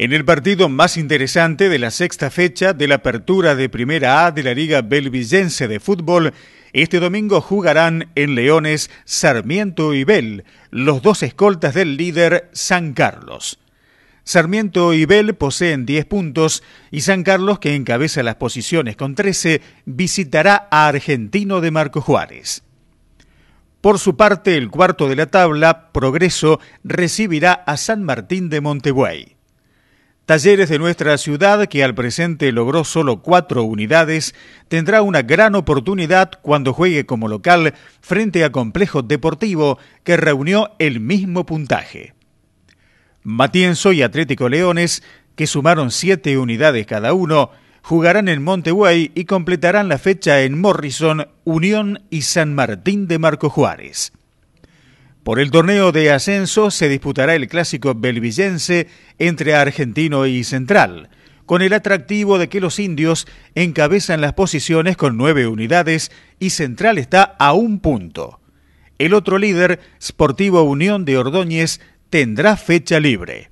En el partido más interesante de la sexta fecha de la apertura de Primera A de la Liga Belvillense de Fútbol, este domingo jugarán en Leones Sarmiento y Bel, los dos escoltas del líder San Carlos. Sarmiento y Bel poseen 10 puntos y San Carlos, que encabeza las posiciones con 13, visitará a Argentino de Marco Juárez. Por su parte, el cuarto de la tabla, Progreso, recibirá a San Martín de Montegüey. Talleres de nuestra ciudad, que al presente logró solo cuatro unidades, tendrá una gran oportunidad cuando juegue como local frente a Complejo Deportivo, que reunió el mismo puntaje. Matienzo y Atlético Leones, que sumaron siete unidades cada uno, jugarán en Montegüey y completarán la fecha en Morrison, Unión y San Martín de Marco Juárez. Por el torneo de ascenso se disputará el clásico belvillense entre Argentino y Central, con el atractivo de que los indios encabezan las posiciones con nueve unidades y Central está a un punto. El otro líder, Sportivo Unión de Ordóñez, tendrá fecha libre.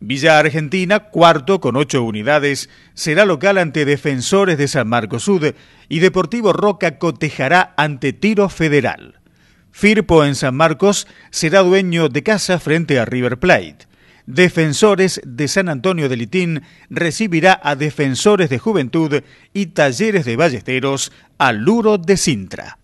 Villa Argentina, cuarto con ocho unidades, será local ante Defensores de San Marcos Sud y Deportivo Roca cotejará ante Tiro Federal. Firpo en San Marcos será dueño de casa frente a River Plate. Defensores de San Antonio de Litín recibirá a Defensores de Juventud y Talleres de Ballesteros al Luro de Sintra.